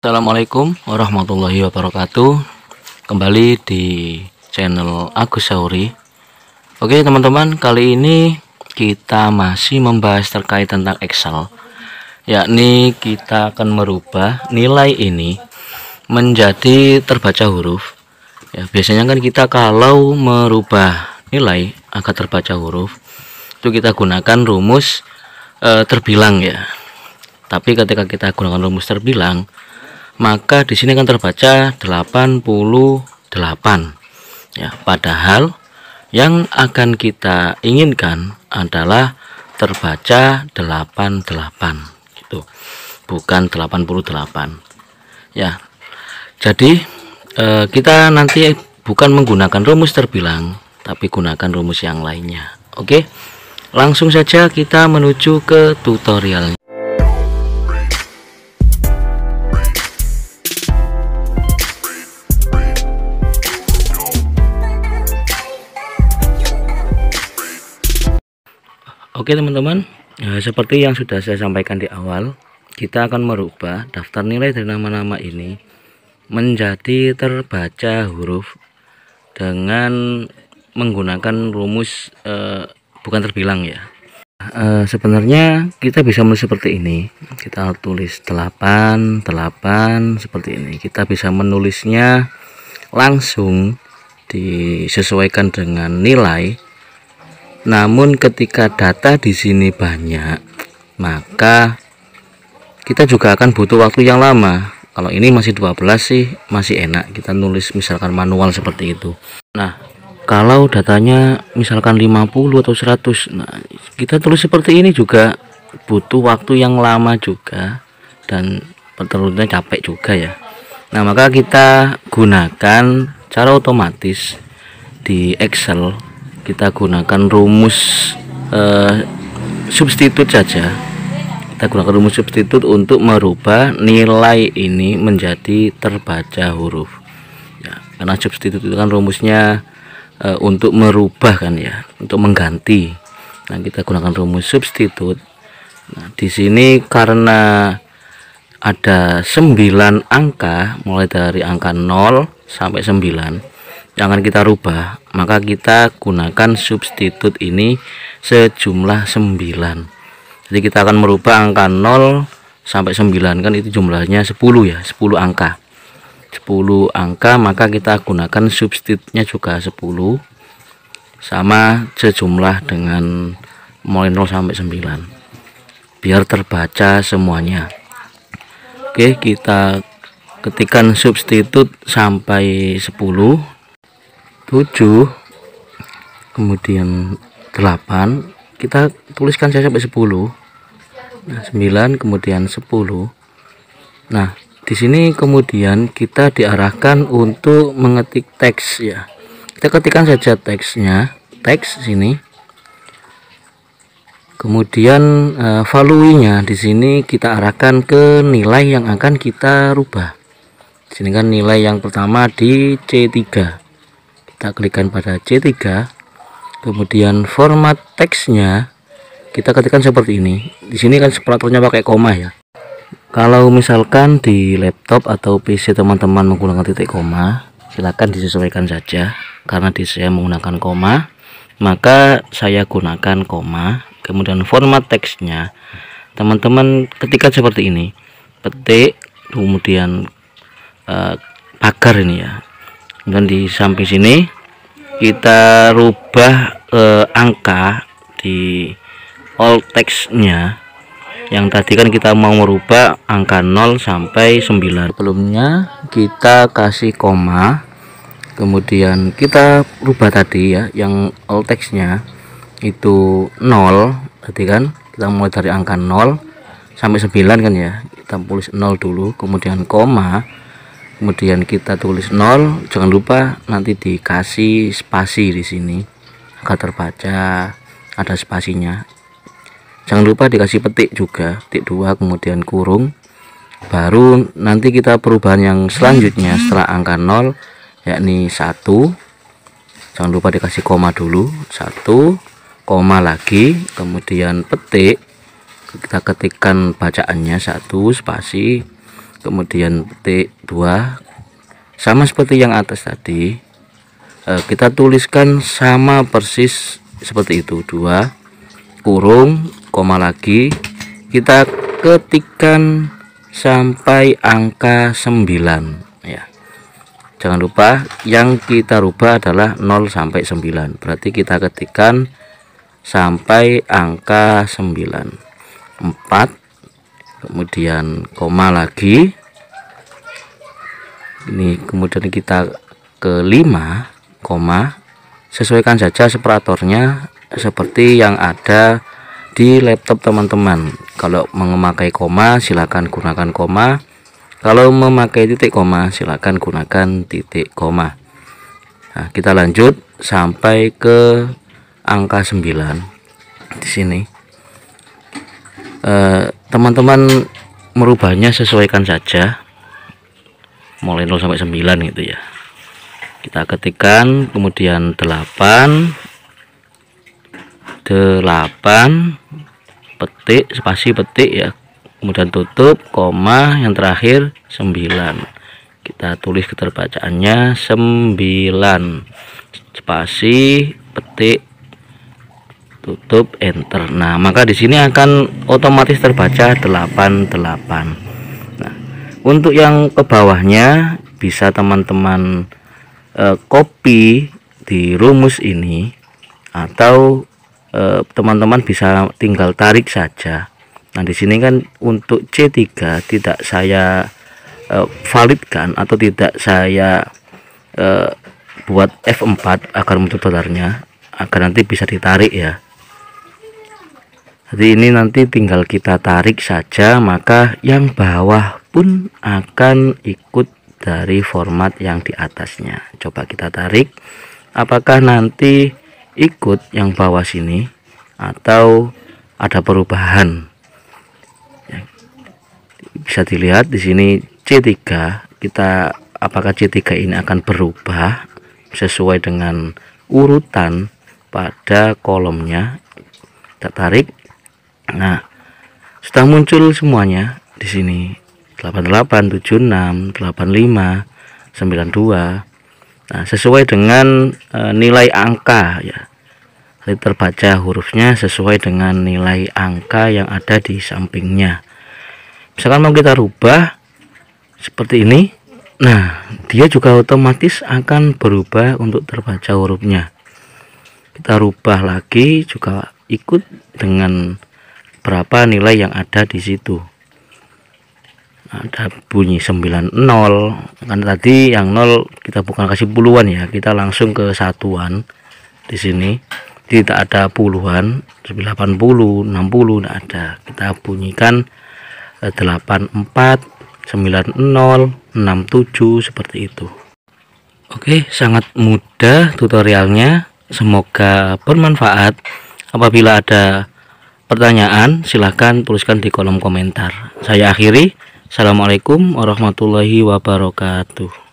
Assalamualaikum warahmatullahi wabarakatuh Kembali di channel Agus Sauri Oke teman-teman kali ini kita masih membahas terkait tentang Excel Yakni kita akan merubah nilai ini menjadi terbaca huruf ya Biasanya kan kita kalau merubah nilai agar terbaca huruf Itu kita gunakan rumus e, terbilang ya Tapi ketika kita gunakan rumus terbilang maka di sini akan terbaca 88 ya padahal yang akan kita inginkan adalah terbaca 88 gitu bukan 88 ya jadi eh, kita nanti bukan menggunakan rumus terbilang tapi gunakan rumus yang lainnya oke langsung saja kita menuju ke tutorialnya Oke teman-teman, nah, seperti yang sudah saya sampaikan di awal, kita akan merubah daftar nilai dari nama-nama ini menjadi terbaca huruf dengan menggunakan rumus eh, bukan terbilang ya. Eh, sebenarnya kita bisa menulis seperti ini. Kita tulis 8, 8 seperti ini. Kita bisa menulisnya langsung disesuaikan dengan nilai namun ketika data di sini banyak, maka kita juga akan butuh waktu yang lama. Kalau ini masih 12 sih masih enak kita nulis misalkan manual seperti itu. Nah, kalau datanya misalkan 50 atau 100, nah kita tulis seperti ini juga butuh waktu yang lama juga dan tentunya capek juga ya. Nah, maka kita gunakan cara otomatis di Excel kita gunakan rumus eh, substitut saja kita gunakan rumus substitut untuk merubah nilai ini menjadi terbaca huruf ya, karena substitut itu kan rumusnya e, untuk merubah kan ya untuk mengganti nah kita gunakan rumus substitut nah di sini karena ada 9 angka mulai dari angka 0 sampai 9 jangan kita rubah maka kita gunakan substitut ini sejumlah 9 jadi kita akan merubah angka 0 sampai 9 kan itu jumlahnya 10 ya 10 angka 10 angka maka kita gunakan substitutnya juga 10 sama sejumlah dengan mulai 0 sampai 9 biar terbaca semuanya Oke kita ketikan substitut sampai 10 7 kemudian 8 kita tuliskan saja sampai 10 nah, 9 kemudian 10 nah di sini kemudian kita diarahkan untuk mengetik teks ya kita ketikkan saja teksnya teks sini kemudian uh, eh, nya di sini kita arahkan ke nilai yang akan kita rubah sini kan nilai yang pertama di C3 kita klikkan pada C3 kemudian format teksnya kita ketikkan seperti ini di sini kan separatornya pakai koma ya kalau misalkan di laptop atau PC teman-teman menggunakan titik koma silakan disesuaikan saja karena di saya menggunakan koma maka saya gunakan koma kemudian format teksnya teman-teman ketikkan seperti ini petik kemudian eh, pagar ini ya dan di samping sini kita rubah eh, angka di all textnya yang tadi kan kita mau merubah angka 0 sampai 9 sebelumnya kita kasih koma kemudian kita rubah tadi ya yang all textnya itu 0 tadi kan kita mau dari angka 0 sampai 9 kan ya kita tulis 0 dulu kemudian koma kemudian kita tulis 0 jangan lupa nanti dikasih spasi di sini agar terbaca ada spasinya jangan lupa dikasih petik juga petik dua kemudian kurung baru nanti kita perubahan yang selanjutnya setelah angka 0 yakni 1 jangan lupa dikasih koma dulu 1 koma lagi kemudian petik kita ketikkan bacaannya satu spasi kemudian petik 2 sama seperti yang atas tadi eh, kita tuliskan sama persis seperti itu 2 kurung koma lagi kita ketikkan sampai angka 9 ya jangan lupa yang kita rubah adalah 0 sampai 9 berarti kita ketikkan sampai angka 9 4 kemudian koma lagi ini kemudian kita ke 5 koma sesuaikan saja separatornya seperti yang ada di laptop teman-teman kalau memakai koma silahkan gunakan koma kalau memakai titik koma silahkan gunakan titik koma Nah, kita lanjut sampai ke angka 9 di sini. eh, teman-teman merubahnya sesuaikan saja mulai 0 sampai 9 gitu ya kita ketikkan kemudian 8 8 petik spasi petik ya kemudian tutup koma yang terakhir 9 kita tulis keterbacaannya 9 spasi petik tutup enter nah maka di sini akan otomatis terbaca 88 nah untuk yang ke bawahnya bisa teman-teman eh, copy di rumus ini atau e, teman-teman bisa tinggal tarik saja nah di sini kan untuk C3 tidak saya eh, validkan atau tidak saya eh, buat F4 agar muncul dolarnya agar nanti bisa ditarik ya jadi ini nanti tinggal kita tarik saja maka yang bawah pun akan ikut dari format yang di atasnya. Coba kita tarik apakah nanti ikut yang bawah sini atau ada perubahan. Ya. Bisa dilihat di sini C3 kita apakah C3 ini akan berubah sesuai dengan urutan pada kolomnya kita tarik Nah, sudah muncul semuanya di sini. 88, 76, 85, 92. Nah, sesuai dengan e, nilai angka ya. Jadi terbaca hurufnya sesuai dengan nilai angka yang ada di sampingnya. Misalkan mau kita rubah seperti ini. Nah, dia juga otomatis akan berubah untuk terbaca hurufnya. Kita rubah lagi juga ikut dengan berapa nilai yang ada di situ ada bunyi 90 kan tadi yang 0 kita bukan kasih puluhan ya kita langsung ke satuan di sini tidak ada puluhan 80 60 tidak ada kita bunyikan 84 90 67 seperti itu Oke sangat mudah tutorialnya semoga bermanfaat apabila ada pertanyaan silahkan tuliskan di kolom komentar. Saya akhiri. Assalamualaikum warahmatullahi wabarakatuh.